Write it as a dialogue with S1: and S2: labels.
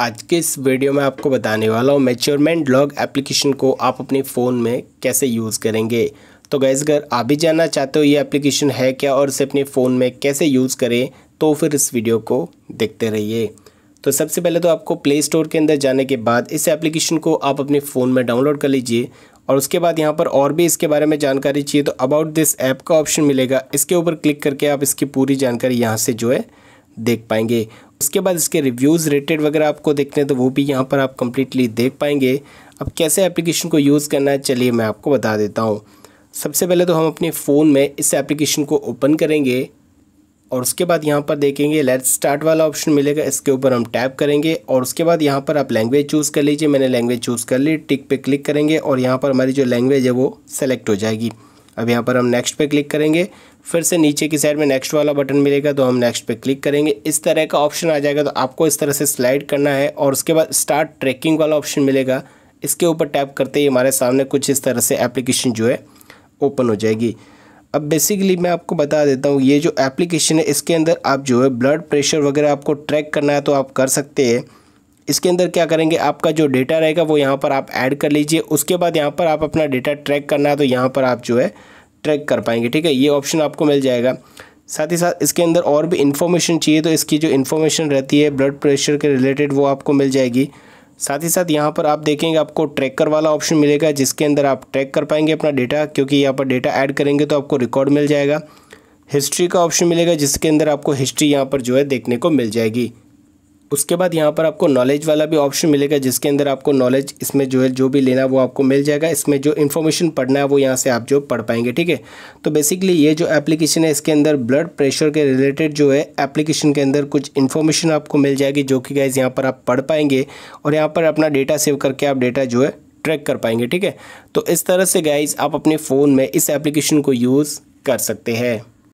S1: आज के इस वीडियो में आपको बताने वाला हूँ मेचोरमेंट लॉग एप्लीकेशन को आप अपने फ़ोन में कैसे यूज़ करेंगे तो गैस अगर आप भी जानना चाहते हो ये एप्लीकेशन है क्या और इसे अपने फ़ोन में कैसे यूज़ करें तो फिर इस वीडियो को देखते रहिए तो सबसे पहले तो आपको प्ले स्टोर के अंदर जाने के बाद इस एप्लीकेशन को आप अपने फ़ोन में डाउनलोड कर लीजिए और उसके बाद यहाँ पर और भी इसके बारे में जानकारी चाहिए तो अबाउट दिस ऐप का ऑप्शन मिलेगा इसके ऊपर क्लिक करके आप इसकी पूरी जानकारी यहाँ से जो है देख पाएंगे उसके बाद इसके रिव्यूज़ रेटेड वगैरह आपको देखने तो वो भी यहाँ पर आप कम्प्लीटली देख पाएंगे अब कैसे एप्लीकेशन को यूज़ करना है चलिए मैं आपको बता देता हूँ सबसे पहले तो हम अपने फ़ोन में इस एप्लीकेशन को ओपन करेंगे और उसके बाद यहाँ पर देखेंगे लेट स्टार्ट वाला ऑप्शन मिलेगा इसके ऊपर हम टैप करेंगे और उसके बाद यहाँ पर आप लैंग्वेज चूज़ कर लीजिए मैंने लैंग्वेज चूज़ कर ली टिक पे क्लिक करेंगे और यहाँ पर हमारी जो लैंग्वेज है वो सेलेक्ट हो जाएगी अब यहाँ पर हम नेक्स्ट पे क्लिक करेंगे फिर से नीचे की साइड में नेक्स्ट वाला बटन मिलेगा तो हम नेक्स्ट पे क्लिक करेंगे इस तरह का ऑप्शन आ जाएगा तो आपको इस तरह से स्लाइड करना है और उसके बाद स्टार्ट ट्रैकिंग वाला ऑप्शन मिलेगा इसके ऊपर टैप करते ही हमारे सामने कुछ इस तरह से एप्लीकेशन जो है ओपन हो जाएगी अब बेसिकली मैं आपको बता देता हूँ ये जो एप्लीकेशन है इसके अंदर आप जो है ब्लड प्रेशर वगैरह आपको ट्रैक करना है तो आप कर सकते हैं इसके अंदर क्या करेंगे आपका जो डेटा रहेगा वो यहाँ पर आप ऐड कर लीजिए उसके बाद यहाँ पर आप अपना डेटा ट्रैक करना है तो यहाँ पर आप जो है ट्रैक कर पाएंगे ठीक है ये ऑप्शन आपको मिल जाएगा साथ ही साथ इसके अंदर और भी इन्फॉर्मेशन चाहिए तो इसकी जो इन्फॉर्मेशन रहती है ब्लड प्रेशर के रिलेटेड वो आपको मिल जाएगी साथ ही साथ यहाँ पर आप देखेंगे आपको ट्रैकर वाला ऑप्शन मिलेगा जिसके अंदर आप ट्रैक कर पाएंगे अपना डेटा क्योंकि यहाँ पर डेटा ऐड करेंगे तो आपको रिकॉर्ड मिल जाएगा हिस्ट्री का ऑप्शन मिलेगा जिसके अंदर आपको हिस्ट्री यहाँ पर जो है देखने को मिल जाएगी उसके बाद यहाँ पर आपको नॉलेज वाला भी ऑप्शन मिलेगा जिसके अंदर आपको नॉलेज इसमें जो है जो भी लेना वो आपको मिल जाएगा इसमें जो इन्फॉर्मेशन पढ़ना है वो यहाँ से आप जो पढ़ पाएंगे ठीक है तो बेसिकली ये जो एप्लीकेशन है इसके अंदर ब्लड प्रेशर के रिलेटेड जो है एप्लीकेशन के अंदर कुछ इन्फॉर्मेशन आपको मिल जाएगी जो कि गाइज यहाँ पर आप पढ़ पाएंगे और यहाँ पर अपना डेटा सेव करके आप डेटा जो है ट्रैक कर पाएंगे ठीक है तो इस तरह से गाइज आप अपने फ़ोन में इस एप्लीकेशन को यूज़ कर सकते हैं